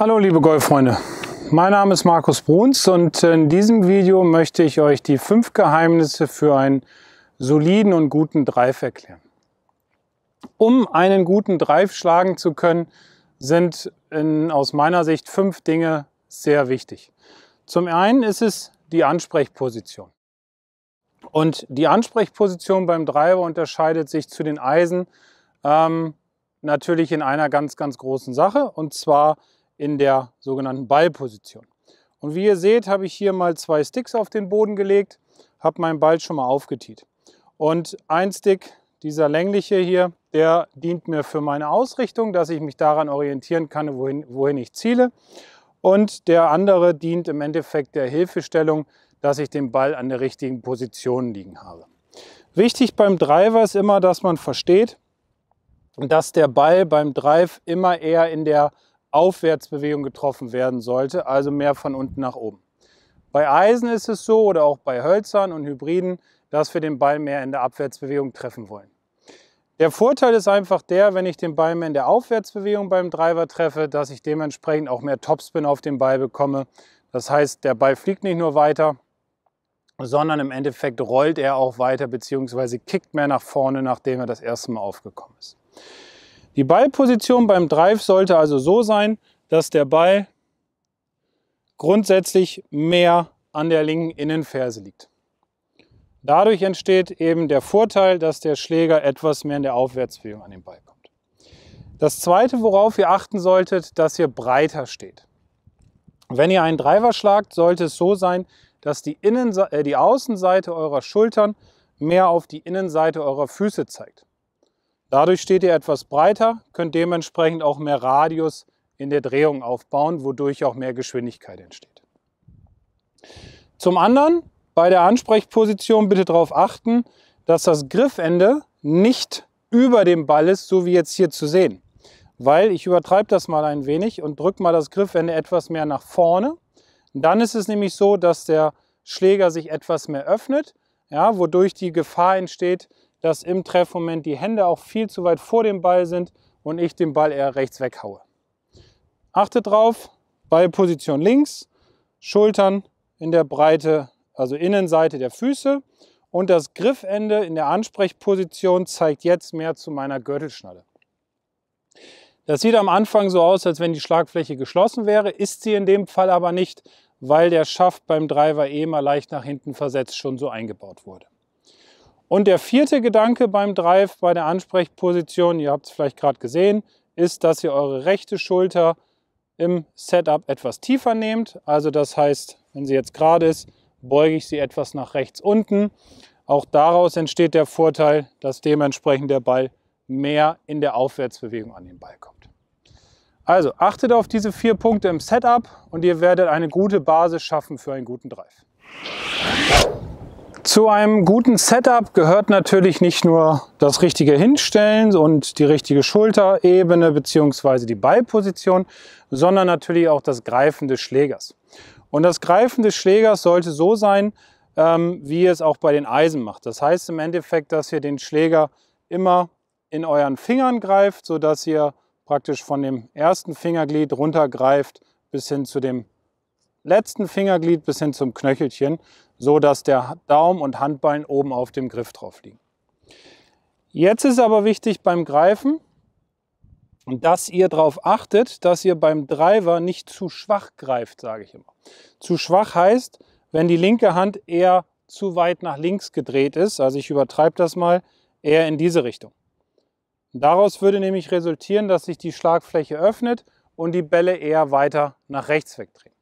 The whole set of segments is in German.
Hallo liebe Golffreunde, mein Name ist Markus Bruns und in diesem Video möchte ich euch die fünf Geheimnisse für einen soliden und guten Drive erklären. Um einen guten Drive schlagen zu können, sind in, aus meiner Sicht fünf Dinge sehr wichtig. Zum einen ist es die Ansprechposition. Und die Ansprechposition beim Driver unterscheidet sich zu den Eisen ähm, natürlich in einer ganz, ganz großen Sache. Und zwar in der sogenannten Ballposition. Und wie ihr seht, habe ich hier mal zwei Sticks auf den Boden gelegt, habe meinen Ball schon mal aufgetiet. Und ein Stick, dieser längliche hier, der dient mir für meine Ausrichtung, dass ich mich daran orientieren kann, wohin, wohin ich ziele. Und der andere dient im Endeffekt der Hilfestellung, dass ich den Ball an der richtigen Position liegen habe. Wichtig beim Driver ist immer, dass man versteht, dass der Ball beim Drive immer eher in der Aufwärtsbewegung getroffen werden sollte, also mehr von unten nach oben. Bei Eisen ist es so oder auch bei Hölzern und Hybriden, dass wir den Ball mehr in der Abwärtsbewegung treffen wollen. Der Vorteil ist einfach der, wenn ich den Ball mehr in der Aufwärtsbewegung beim Driver treffe, dass ich dementsprechend auch mehr Topspin auf den Ball bekomme. Das heißt, der Ball fliegt nicht nur weiter, sondern im Endeffekt rollt er auch weiter bzw. kickt mehr nach vorne, nachdem er das erste Mal aufgekommen ist. Die Ballposition beim Drive sollte also so sein, dass der Ball grundsätzlich mehr an der linken Innenferse liegt. Dadurch entsteht eben der Vorteil, dass der Schläger etwas mehr in der Aufwärtsbewegung an den Ball kommt. Das zweite, worauf ihr achten solltet, dass ihr breiter steht. Wenn ihr einen Driver schlagt, sollte es so sein, dass die, Innense äh, die Außenseite eurer Schultern mehr auf die Innenseite eurer Füße zeigt. Dadurch steht ihr etwas breiter, könnt dementsprechend auch mehr Radius in der Drehung aufbauen, wodurch auch mehr Geschwindigkeit entsteht. Zum anderen, bei der Ansprechposition bitte darauf achten, dass das Griffende nicht über dem Ball ist, so wie jetzt hier zu sehen. Weil ich übertreibe das mal ein wenig und drücke mal das Griffende etwas mehr nach vorne. Dann ist es nämlich so, dass der Schläger sich etwas mehr öffnet, ja, wodurch die Gefahr entsteht, dass im Treffmoment die Hände auch viel zu weit vor dem Ball sind und ich den Ball eher rechts weghaue. Achtet drauf, Ballposition links, Schultern in der Breite, also Innenseite der Füße und das Griffende in der Ansprechposition zeigt jetzt mehr zu meiner Gürtelschnalle. Das sieht am Anfang so aus, als wenn die Schlagfläche geschlossen wäre, ist sie in dem Fall aber nicht, weil der Schaft beim Driver eh mal leicht nach hinten versetzt schon so eingebaut wurde. Und der vierte Gedanke beim Drive, bei der Ansprechposition, ihr habt es vielleicht gerade gesehen, ist, dass ihr eure rechte Schulter im Setup etwas tiefer nehmt. Also das heißt, wenn sie jetzt gerade ist, beuge ich sie etwas nach rechts unten. Auch daraus entsteht der Vorteil, dass dementsprechend der Ball mehr in der Aufwärtsbewegung an den Ball kommt. Also achtet auf diese vier Punkte im Setup und ihr werdet eine gute Basis schaffen für einen guten Drive. Zu einem guten Setup gehört natürlich nicht nur das richtige Hinstellen und die richtige Schulterebene bzw. die Ballposition, sondern natürlich auch das Greifen des Schlägers. Und das Greifen des Schlägers sollte so sein, ähm, wie ihr es auch bei den Eisen macht. Das heißt im Endeffekt, dass ihr den Schläger immer in euren Fingern greift, sodass ihr praktisch von dem ersten Fingerglied runtergreift bis hin zu dem letzten Fingerglied bis hin zum Knöchelchen, so dass der Daumen und Handbein oben auf dem Griff drauf liegen. Jetzt ist aber wichtig beim Greifen, dass ihr darauf achtet, dass ihr beim Driver nicht zu schwach greift, sage ich immer. Zu schwach heißt, wenn die linke Hand eher zu weit nach links gedreht ist, also ich übertreibe das mal, eher in diese Richtung. Daraus würde nämlich resultieren, dass sich die Schlagfläche öffnet und die Bälle eher weiter nach rechts wegdrehen.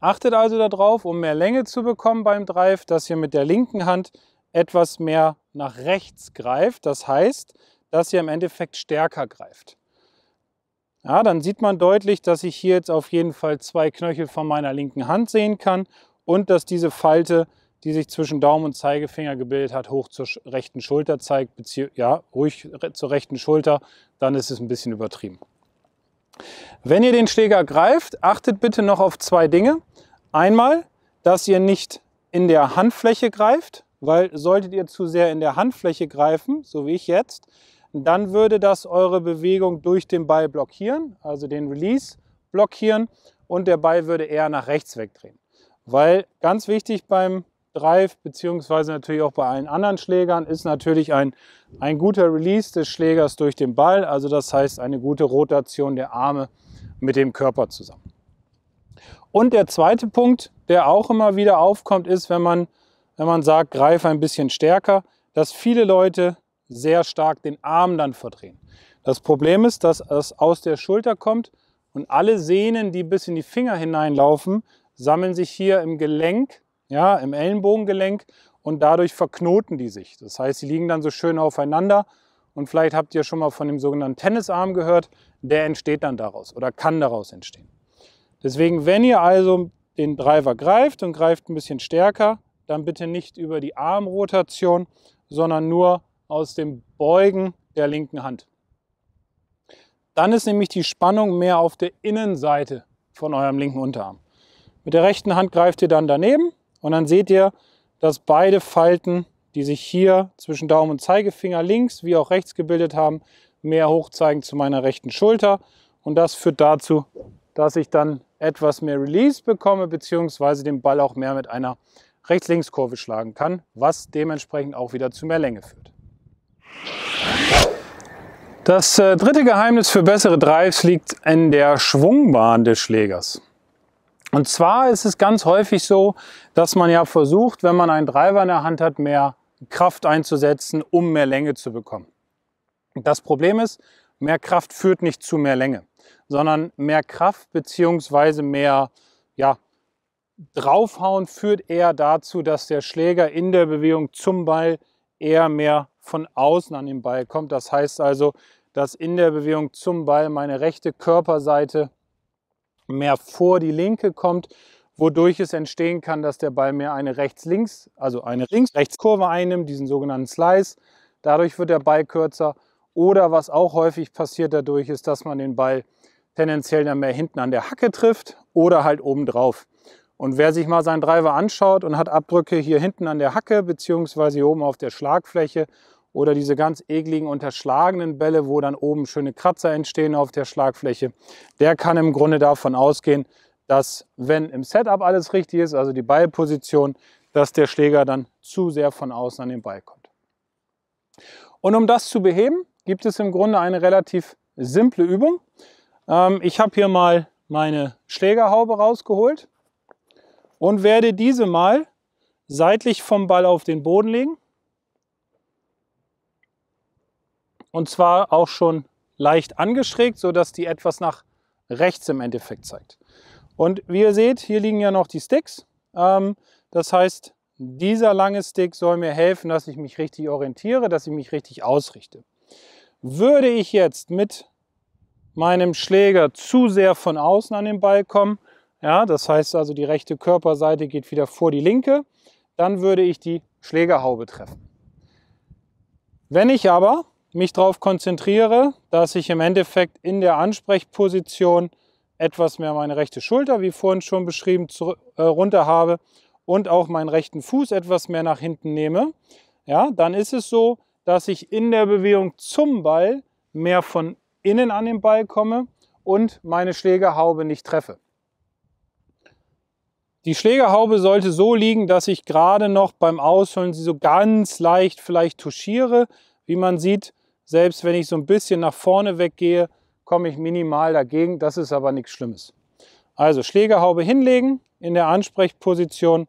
Achtet also darauf, um mehr Länge zu bekommen beim Drive, dass ihr mit der linken Hand etwas mehr nach rechts greift. Das heißt, dass ihr im Endeffekt stärker greift. Ja, dann sieht man deutlich, dass ich hier jetzt auf jeden Fall zwei Knöchel von meiner linken Hand sehen kann und dass diese Falte, die sich zwischen Daumen und Zeigefinger gebildet hat, hoch zur rechten Schulter zeigt, ja, ruhig zur rechten Schulter, dann ist es ein bisschen übertrieben. Wenn ihr den Schläger greift, achtet bitte noch auf zwei Dinge. Einmal, dass ihr nicht in der Handfläche greift, weil solltet ihr zu sehr in der Handfläche greifen, so wie ich jetzt, dann würde das eure Bewegung durch den Ball blockieren, also den Release blockieren und der Ball würde eher nach rechts wegdrehen. Weil ganz wichtig beim Drive, beziehungsweise natürlich auch bei allen anderen Schlägern, ist natürlich ein, ein guter Release des Schlägers durch den Ball, also das heißt eine gute Rotation der Arme mit dem Körper zusammen. Und der zweite Punkt, der auch immer wieder aufkommt, ist, wenn man, wenn man sagt, greife ein bisschen stärker, dass viele Leute sehr stark den Arm dann verdrehen. Das Problem ist, dass es aus der Schulter kommt und alle Sehnen, die bis in die Finger hineinlaufen, sammeln sich hier im Gelenk, ja, im Ellenbogengelenk und dadurch verknoten die sich. Das heißt, sie liegen dann so schön aufeinander und vielleicht habt ihr schon mal von dem sogenannten Tennisarm gehört, der entsteht dann daraus oder kann daraus entstehen. Deswegen, wenn ihr also den Driver greift und greift ein bisschen stärker, dann bitte nicht über die Armrotation, sondern nur aus dem Beugen der linken Hand. Dann ist nämlich die Spannung mehr auf der Innenseite von eurem linken Unterarm. Mit der rechten Hand greift ihr dann daneben und dann seht ihr, dass beide Falten, die sich hier zwischen Daumen und Zeigefinger links wie auch rechts gebildet haben, mehr hochzeigen zu meiner rechten Schulter. Und das führt dazu, dass ich dann etwas mehr Release bekomme, beziehungsweise den Ball auch mehr mit einer Rechts-Links-Kurve schlagen kann, was dementsprechend auch wieder zu mehr Länge führt. Das äh, dritte Geheimnis für bessere Drives liegt in der Schwungbahn des Schlägers. Und zwar ist es ganz häufig so, dass man ja versucht, wenn man einen Driver in der Hand hat, mehr Kraft einzusetzen, um mehr Länge zu bekommen. Das Problem ist, mehr Kraft führt nicht zu mehr Länge sondern mehr Kraft bzw. mehr ja, draufhauen führt eher dazu, dass der Schläger in der Bewegung zum Ball eher mehr von außen an den Ball kommt. Das heißt also, dass in der Bewegung zum Ball meine rechte Körperseite mehr vor die linke kommt, wodurch es entstehen kann, dass der Ball mehr eine rechts-links, also eine links-rechts-Kurve einnimmt, diesen sogenannten Slice. Dadurch wird der Ball kürzer. Oder was auch häufig passiert dadurch ist, dass man den Ball tendenziell dann mehr hinten an der Hacke trifft oder halt oben drauf. Und wer sich mal seinen Driver anschaut und hat Abdrücke hier hinten an der Hacke beziehungsweise oben auf der Schlagfläche oder diese ganz ekligen unterschlagenen Bälle, wo dann oben schöne Kratzer entstehen auf der Schlagfläche, der kann im Grunde davon ausgehen, dass wenn im Setup alles richtig ist, also die Ballposition, dass der Schläger dann zu sehr von außen an den Ball kommt. Und um das zu beheben, gibt es im Grunde eine relativ simple Übung. Ähm, ich habe hier mal meine Schlägerhaube rausgeholt und werde diese mal seitlich vom Ball auf den Boden legen. Und zwar auch schon leicht angeschrägt, sodass die etwas nach rechts im Endeffekt zeigt. Und wie ihr seht, hier liegen ja noch die Sticks. Ähm, das heißt, dieser lange Stick soll mir helfen, dass ich mich richtig orientiere, dass ich mich richtig ausrichte. Würde ich jetzt mit meinem Schläger zu sehr von außen an den Ball kommen. ja, das heißt also die rechte Körperseite geht wieder vor die linke, dann würde ich die Schlägerhaube treffen. Wenn ich aber mich darauf konzentriere, dass ich im Endeffekt in der Ansprechposition etwas mehr meine rechte Schulter, wie vorhin schon beschrieben, äh, runter habe und auch meinen rechten Fuß etwas mehr nach hinten nehme, ja, dann ist es so, dass ich in der Bewegung zum Ball mehr von innen an den Ball komme und meine Schlägerhaube nicht treffe. Die Schlägerhaube sollte so liegen, dass ich gerade noch beim Ausholen sie so ganz leicht vielleicht touchiere. Wie man sieht, selbst wenn ich so ein bisschen nach vorne weggehe, komme ich minimal dagegen. Das ist aber nichts Schlimmes. Also Schlägerhaube hinlegen, in der Ansprechposition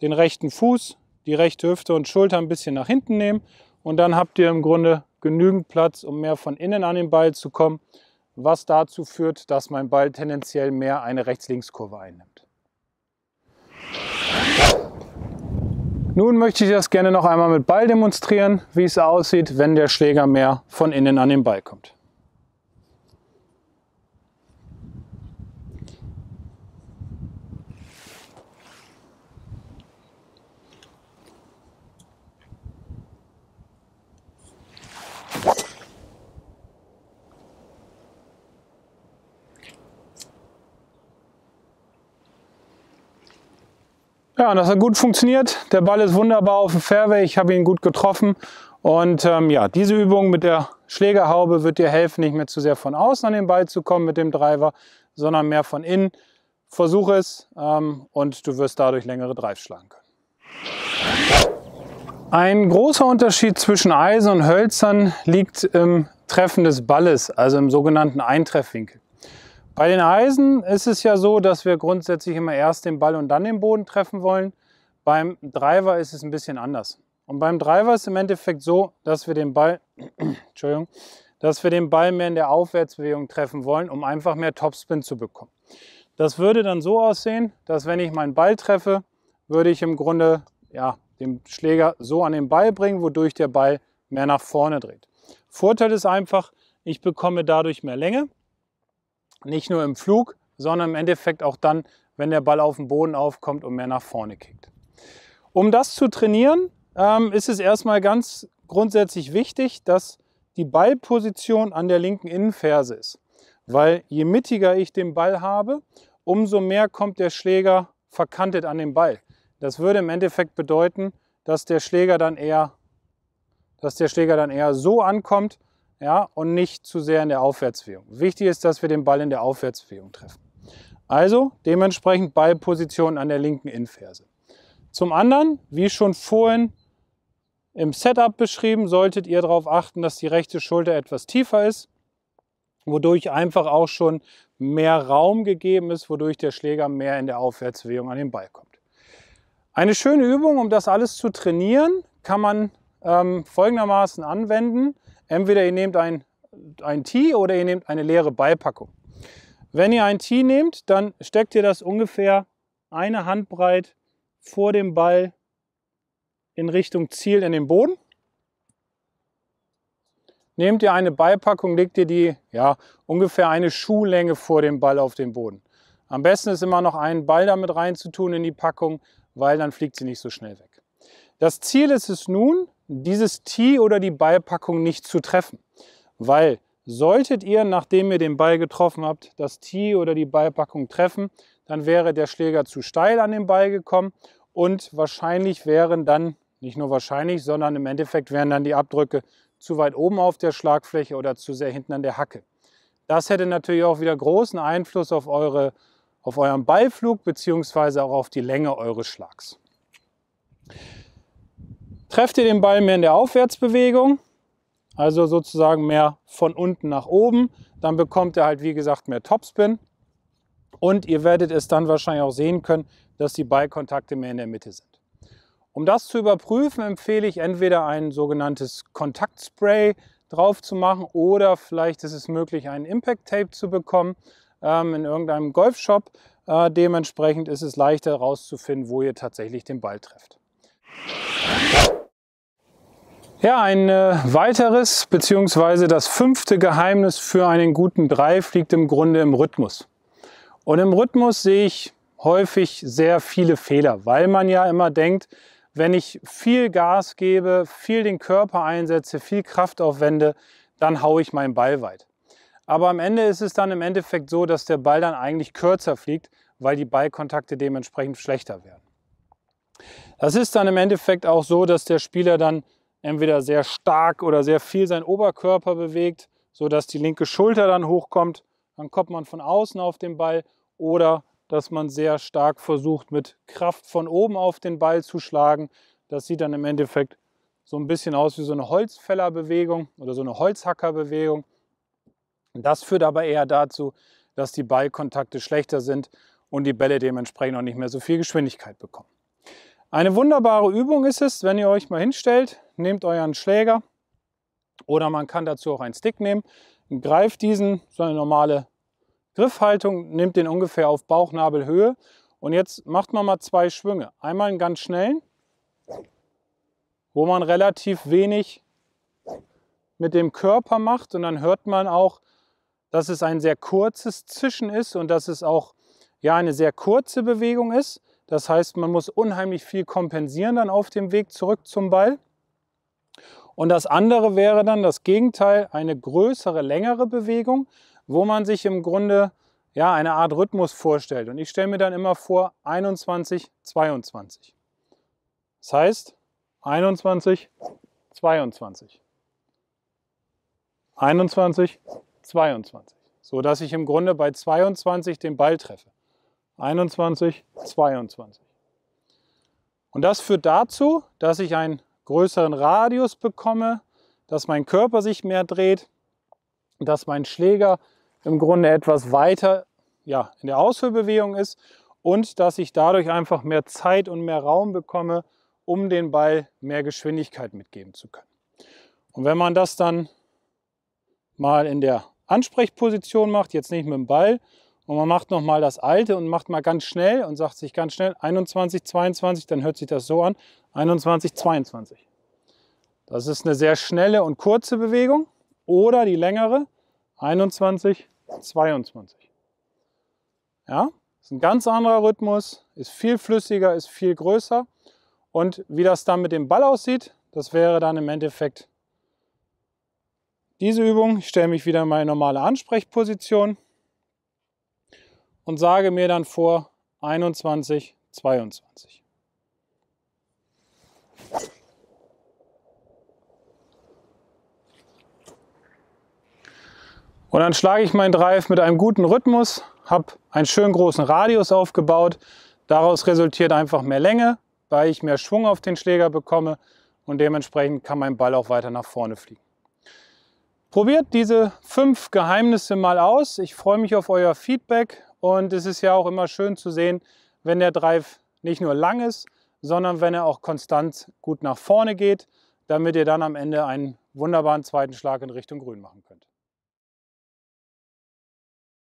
den rechten Fuß, die rechte Hüfte und Schulter ein bisschen nach hinten nehmen und dann habt ihr im Grunde genügend Platz, um mehr von innen an den Ball zu kommen, was dazu führt, dass mein Ball tendenziell mehr eine Rechts-Links-Kurve einnimmt. Nun möchte ich das gerne noch einmal mit Ball demonstrieren, wie es aussieht, wenn der Schläger mehr von innen an den Ball kommt. Ja, und das hat gut funktioniert. Der Ball ist wunderbar auf dem Fairway. Ich habe ihn gut getroffen. Und ähm, ja, diese Übung mit der Schlägerhaube wird dir helfen, nicht mehr zu sehr von außen an den Ball zu kommen mit dem Driver, sondern mehr von innen. Versuche es ähm, und du wirst dadurch längere Drives schlagen können. Ein großer Unterschied zwischen Eisen und Hölzern liegt im Treffen des Balles, also im sogenannten Eintreffwinkel. Bei den Eisen ist es ja so, dass wir grundsätzlich immer erst den Ball und dann den Boden treffen wollen. Beim Driver ist es ein bisschen anders. Und beim Driver ist es im Endeffekt so, dass wir den Ball, Entschuldigung, dass wir den Ball mehr in der Aufwärtsbewegung treffen wollen, um einfach mehr Topspin zu bekommen. Das würde dann so aussehen, dass wenn ich meinen Ball treffe, würde ich im Grunde ja, den Schläger so an den Ball bringen, wodurch der Ball mehr nach vorne dreht. Vorteil ist einfach, ich bekomme dadurch mehr Länge nicht nur im Flug, sondern im Endeffekt auch dann, wenn der Ball auf dem Boden aufkommt und mehr nach vorne kickt. Um das zu trainieren, ähm, ist es erstmal ganz grundsätzlich wichtig, dass die Ballposition an der linken Innenferse ist. Weil je mittiger ich den Ball habe, umso mehr kommt der Schläger verkantet an den Ball. Das würde im Endeffekt bedeuten, dass der Schläger dann eher, dass der Schläger dann eher so ankommt, ja, und nicht zu sehr in der Aufwärtsbewegung. Wichtig ist, dass wir den Ball in der Aufwärtsbewegung treffen. Also dementsprechend Ballposition an der linken Innenferse. Zum anderen, wie schon vorhin im Setup beschrieben, solltet ihr darauf achten, dass die rechte Schulter etwas tiefer ist, wodurch einfach auch schon mehr Raum gegeben ist, wodurch der Schläger mehr in der Aufwärtsbewegung an den Ball kommt. Eine schöne Übung, um das alles zu trainieren, kann man ähm, folgendermaßen anwenden. Entweder ihr nehmt ein, ein Tee oder ihr nehmt eine leere Beipackung. Wenn ihr ein Tee nehmt, dann steckt ihr das ungefähr eine Handbreit vor dem Ball in Richtung Ziel in den Boden. Nehmt ihr eine Beipackung, legt ihr die ja, ungefähr eine Schuhlänge vor dem Ball auf den Boden. Am besten ist immer noch einen Ball damit reinzutun in die Packung, weil dann fliegt sie nicht so schnell weg. Das Ziel ist es nun, dieses Tee oder die Ballpackung nicht zu treffen. Weil solltet ihr, nachdem ihr den Ball getroffen habt, das Tee oder die Ballpackung treffen, dann wäre der Schläger zu steil an den Ball gekommen und wahrscheinlich wären dann, nicht nur wahrscheinlich, sondern im Endeffekt wären dann die Abdrücke zu weit oben auf der Schlagfläche oder zu sehr hinten an der Hacke. Das hätte natürlich auch wieder großen Einfluss auf, eure, auf euren Ballflug bzw. auch auf die Länge eures Schlags trefft ihr den Ball mehr in der Aufwärtsbewegung, also sozusagen mehr von unten nach oben, dann bekommt ihr halt wie gesagt mehr Topspin und ihr werdet es dann wahrscheinlich auch sehen können, dass die Ballkontakte mehr in der Mitte sind. Um das zu überprüfen, empfehle ich entweder ein sogenanntes Kontaktspray drauf zu machen oder vielleicht ist es möglich, einen Impact Tape zu bekommen ähm, in irgendeinem Golfshop. Äh, dementsprechend ist es leichter herauszufinden, wo ihr tatsächlich den Ball trefft. Ja, ein äh, weiteres bzw. das fünfte Geheimnis für einen guten Drive liegt im Grunde im Rhythmus. Und im Rhythmus sehe ich häufig sehr viele Fehler, weil man ja immer denkt, wenn ich viel Gas gebe, viel den Körper einsetze, viel Kraft aufwende, dann haue ich meinen Ball weit. Aber am Ende ist es dann im Endeffekt so, dass der Ball dann eigentlich kürzer fliegt, weil die Ballkontakte dementsprechend schlechter werden. Das ist dann im Endeffekt auch so, dass der Spieler dann entweder sehr stark oder sehr viel seinen Oberkörper bewegt, sodass die linke Schulter dann hochkommt. Dann kommt man von außen auf den Ball oder dass man sehr stark versucht, mit Kraft von oben auf den Ball zu schlagen. Das sieht dann im Endeffekt so ein bisschen aus wie so eine Holzfällerbewegung oder so eine Holzhackerbewegung. Das führt aber eher dazu, dass die Ballkontakte schlechter sind und die Bälle dementsprechend auch nicht mehr so viel Geschwindigkeit bekommen. Eine wunderbare Übung ist es, wenn ihr euch mal hinstellt, nehmt euren Schläger oder man kann dazu auch einen Stick nehmen, greift diesen, so eine normale Griffhaltung, nehmt den ungefähr auf Bauchnabelhöhe und jetzt macht man mal zwei Schwünge. Einmal einen ganz schnellen, wo man relativ wenig mit dem Körper macht und dann hört man auch, dass es ein sehr kurzes Zischen ist und dass es auch ja eine sehr kurze Bewegung ist. Das heißt, man muss unheimlich viel kompensieren dann auf dem Weg zurück zum Ball. Und das andere wäre dann das Gegenteil, eine größere, längere Bewegung, wo man sich im Grunde ja, eine Art Rhythmus vorstellt. Und ich stelle mir dann immer vor 21, 22. Das heißt 21, 22. 21, 22. So dass ich im Grunde bei 22 den Ball treffe. 21, 22. Und das führt dazu, dass ich einen größeren Radius bekomme, dass mein Körper sich mehr dreht, dass mein Schläger im Grunde etwas weiter ja, in der Ausführbewegung ist und dass ich dadurch einfach mehr Zeit und mehr Raum bekomme, um den Ball mehr Geschwindigkeit mitgeben zu können. Und wenn man das dann mal in der Ansprechposition macht, jetzt nicht mit dem Ball, und man macht nochmal das alte und macht mal ganz schnell und sagt sich ganz schnell 21, 22, dann hört sich das so an, 21, 22. Das ist eine sehr schnelle und kurze Bewegung oder die längere 21, 22. Ja, ist ein ganz anderer Rhythmus, ist viel flüssiger, ist viel größer und wie das dann mit dem Ball aussieht, das wäre dann im Endeffekt diese Übung. Ich stelle mich wieder in meine normale Ansprechposition und sage mir dann vor 21, 22. Und dann schlage ich meinen Drive mit einem guten Rhythmus, habe einen schönen großen Radius aufgebaut. Daraus resultiert einfach mehr Länge, weil ich mehr Schwung auf den Schläger bekomme und dementsprechend kann mein Ball auch weiter nach vorne fliegen. Probiert diese fünf Geheimnisse mal aus. Ich freue mich auf euer Feedback und es ist ja auch immer schön zu sehen, wenn der Drive nicht nur lang ist, sondern wenn er auch konstant gut nach vorne geht, damit ihr dann am Ende einen wunderbaren zweiten Schlag in Richtung Grün machen könnt.